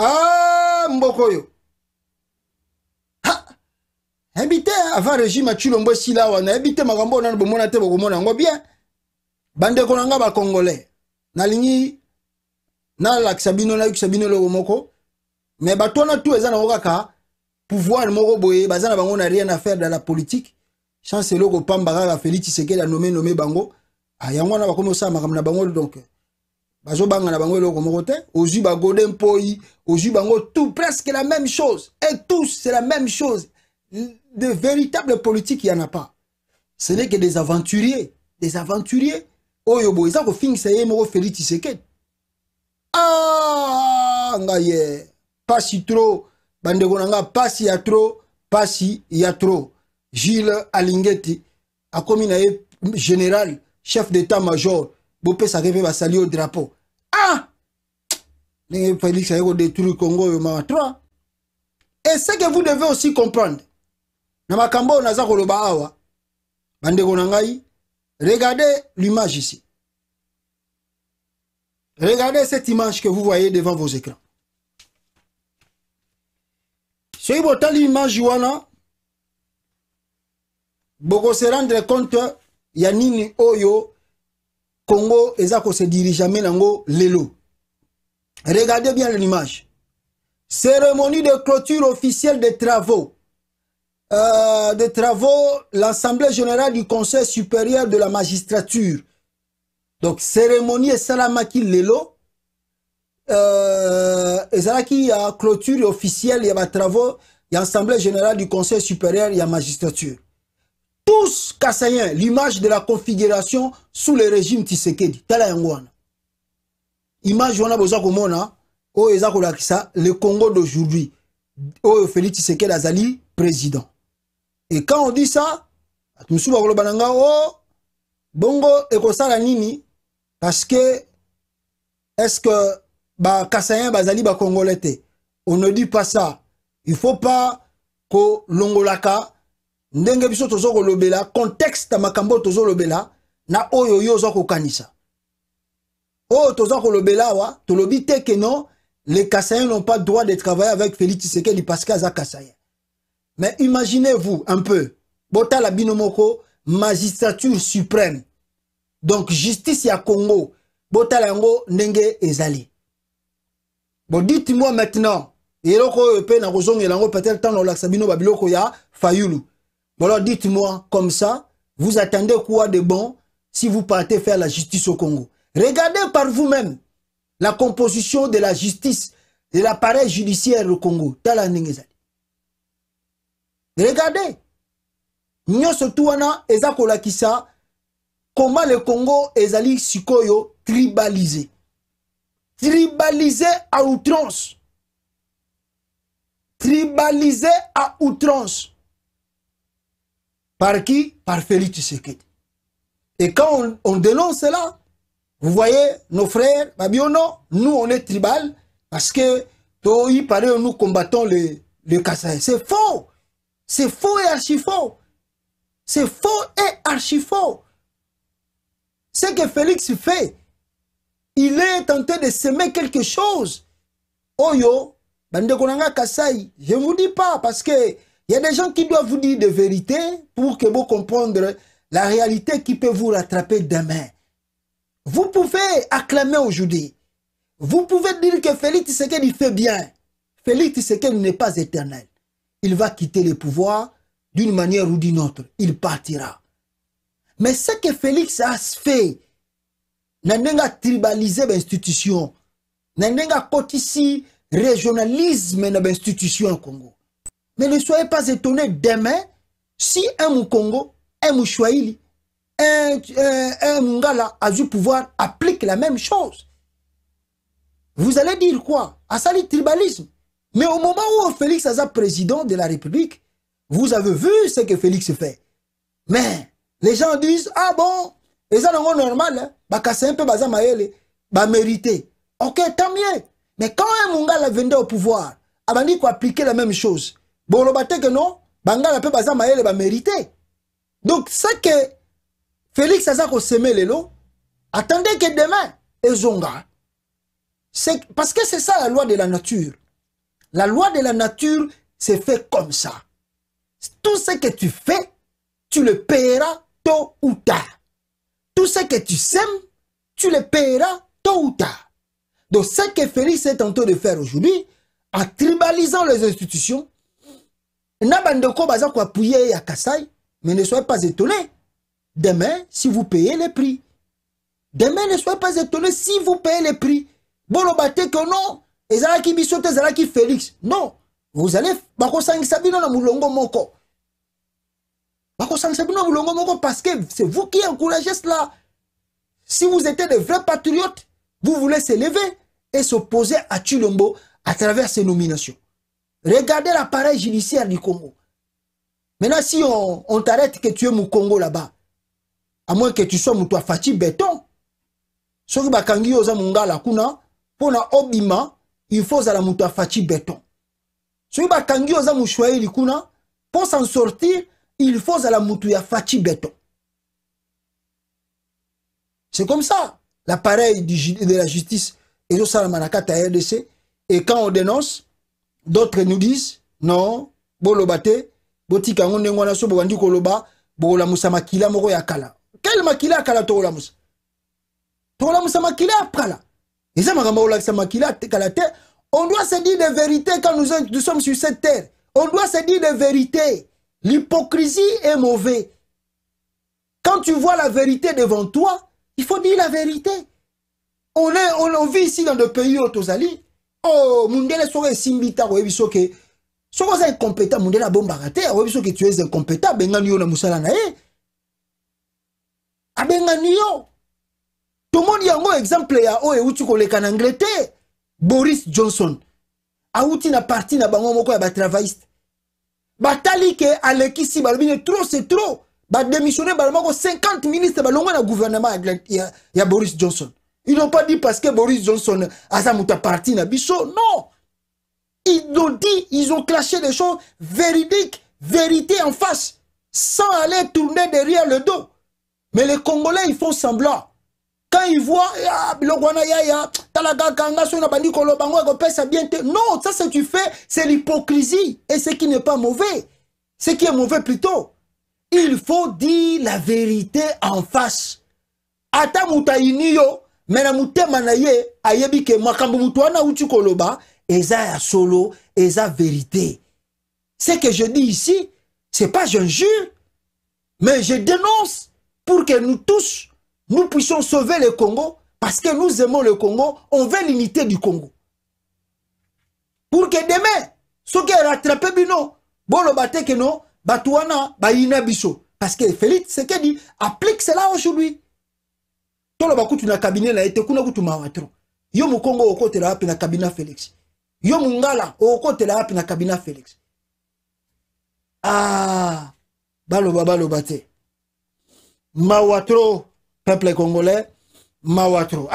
ah mboka oyo nayebi te avant régime atulombo esila awa nayebi te makambo oyo nano bomona te bokomona yango bien bandeko na nga bacongolais nalingi nalakisa bino nayokisa bino eloko moko me bato wana tu eza nango kaka pouvoir moko boye baza na bango na rien affaire dans la politique chance eloko pamba kaka félix tisekedi anome nome bango ah, yango wana bakomi kosala makambo na bango donc bazobanga na bango eloko moko te ozwi bagode mpoi bango tout presque la même chose et tous c'est la même chose de véritables politiques, il n'y en a pas ce n'est que des aventuriers des aventuriers oyo ils ont kofingisa ye moko félix ah Pas ye pasi trop si il nga pasi ya pas pasi ya trop Gilles alingeti akomi na ye général chef d'état major bopesaki ba saluer au drapeau ah ndenge félix détruit le congo oyo mara 3 et ce que vous devez aussi comprendre na makambo oyo naza koloba awa bandeko regardez l'image ici regardez cette image que vous voyez devant vos écrans soki botali image wana bokose rendre compte ya nini oyo Congo qu'on se dirige jamais nango lelo. Regardez bien l'image. Cérémonie de clôture officielle des travaux. Euh, des travaux, l'Assemblée générale du Conseil supérieur de la magistrature. Donc, cérémonie et salamaki lelo. Euh, y a clôture officielle il y des travaux a Assemblée générale du Conseil supérieur la magistrature tous l'image de la configuration sous le régime Tshisekedi. Tala yangwana. Image wana boza komona, là que ça. le Congo d'aujourd'hui. au Félix Tshisekedi Zali, président. Et quand on dit ça, nous bakoloba na bananga oh bongo la nini parce que est-ce que ba Kassayen bazali ba congolais On ne dit pas ça. Il faut pas que longolaka ndenge biso tozo kolobela contexte makambo tozo lobela, na oyo yo oza kokanisa oyo toza kolobela wa tolobi te ke non les cassaiens n'ont pas droit de travailler avec félix tshisekedi parce que mais imaginez-vous un peu botala bino moko magistrature suprême donc justice ya congo botala yango ndenge ezali bon dites-moi maintenant n'a oyo na nakozongela yango peut-être ntango la sabino babiloko ya fayulu Bon alors dites-moi, comme ça, vous attendez quoi de bon si vous partez faire la justice au Congo Regardez par vous-même la composition de la justice, de l'appareil judiciaire au Congo. Regardez. comment le Congo est sikoyo tribalisé. Tribalisé à outrance. Tribalisé à outrance. Par qui Par Félix Tshisekedi. Et quand on, dénonce cela, vous voyez, nos frères, Babiono, nous on est tribal parce que nous combattons le, le Kassai. C'est faux C'est faux et archi faux C'est faux et archi faux Ce que Félix fait, il est tenté de semer quelque chose. Oyo, Bande Kassai, je ne vous dis pas parce que il y a des gens qui doivent vous dire des vérités pour que vous compreniez la réalité qui peut vous rattraper demain. Vous pouvez acclamer aujourd'hui. Vous pouvez dire que Félix Tshisekedi fait bien. Félix Tshisekedi n'est pas éternel. Il va quitter le pouvoir d'une manière ou d'une autre. Il partira. Mais ce que Félix a fait, avons tribalisé l'institution, nandenga le régionalisme dans l'institution au Congo. Mais ne soyez pas étonnés demain si un Mukongo, un Mushwai,li un, euh, a du pouvoir applique la même chose. Vous allez dire quoi le tribalisme. Mais au moment où Félix été président de la République, vous avez vu ce que Félix fait. Mais les gens disent Ah bon, les gens sont normal, hein. un peu baza bah mérité. Ok, tant mieux. Mais quand un Mungala venait au pouvoir, a dit la même chose. Bon, le bateau que non bangana mpe baza va mériter. donc ce que félix a semé les lots, attendez que demain ezonga parce que c'est ça la loi de la nature la loi de la nature c'est fait comme ça tout ce que tu fais tu le paieras tôt ou tard tout ce que tu sèmes tu le paieras tôt ou tard donc ce que Félix est en train de faire aujourd'hui en tribalisant les institutions Nabandoko baza kwa à ya kasai mais ne soyez pas étonnés demain si vous payez les prix demain ne soyez pas étonnés si vous payez les prix boloba que non ezalaki Et zara non vous allez bakosangisa bino na mulongo moko na moko parce que c'est vous qui encouragez cela si vous étiez de vrais patriotes vous voulez s'élever et s'opposer à tulombo à travers ces nominations Regardez l'appareil judiciaire du Congo. Maintenant, si on, t'arrête que tu es Congo là-bas, à moins que tu sois Moutoua Fati Béton, ce qui bakangi oza mungala kuna, pour la obima, il faut ça sois Fati Béton. Ce qui bakangi oza kuna, pour s'en sortir, il faut la sois Fati Béton. C'est comme ça, l'appareil de la justice, et ça, la RDC, et quand on dénonce, D'autres nous disent, non, bolobate, botika on na so bobandi koloba, bola musa makila kala. Quel makila kala to la musa? To la moussa makila kala. Et ça makila kala te. On doit se dire des vérités quand nous, nous sommes sur cette terre. On doit se dire des vérités. L'hypocrisie est mauvaise. Quand tu vois la vérité devant toi, il faut dire la vérité. On, est, on, vit ici dans le pays autosalis. oh mundele soki esimbi ntango oyebi soki soki oza incompétent mundele abombaka te oyebi soki tu es incompétent abengani yo na mosala na ye abengani yo tomoni yango exemple ya oyo euti koleka na angleterre boris johnson awuti na parti na bango moko ya batravayiste batali ke alekisi balobi ne tro se tro badémissionne balo moko 50 ministre balongwa na gouvernement ya, ya boris johnson Ils n'ont pas dit parce que Boris Johnson a parti na bichot. Non. Ils ont dit, ils ont clashé des choses véridiques, vérité en face, sans aller tourner derrière le dos. Mais les Congolais, ils font semblant. Quand ils voient, non, ça c'est tu fais, c'est l'hypocrisie. Et ce qui n'est pas mauvais, ce qui est mauvais plutôt. Il faut dire la vérité en face. Ata mais la ayebi ke makambu solo vérité ce que je dis ici c'est pas jure, mais je dénonce pour que nous tous nous puissions sauver le Congo parce que nous aimons le Congo on veut l'unité du Congo pour que demain ceux qui bino rattrapé te ke non bato bayina biso parce que Félix ce qu'il dit applique cela aujourd'hui toloba kutu na kabine na ye te kuna kutu mawatro yo mokongo okotela wapi na kabine ya félix yo mongala okotela wapi na kabine ya félix ah baloba baloba te mawatro peuple congolais mawatro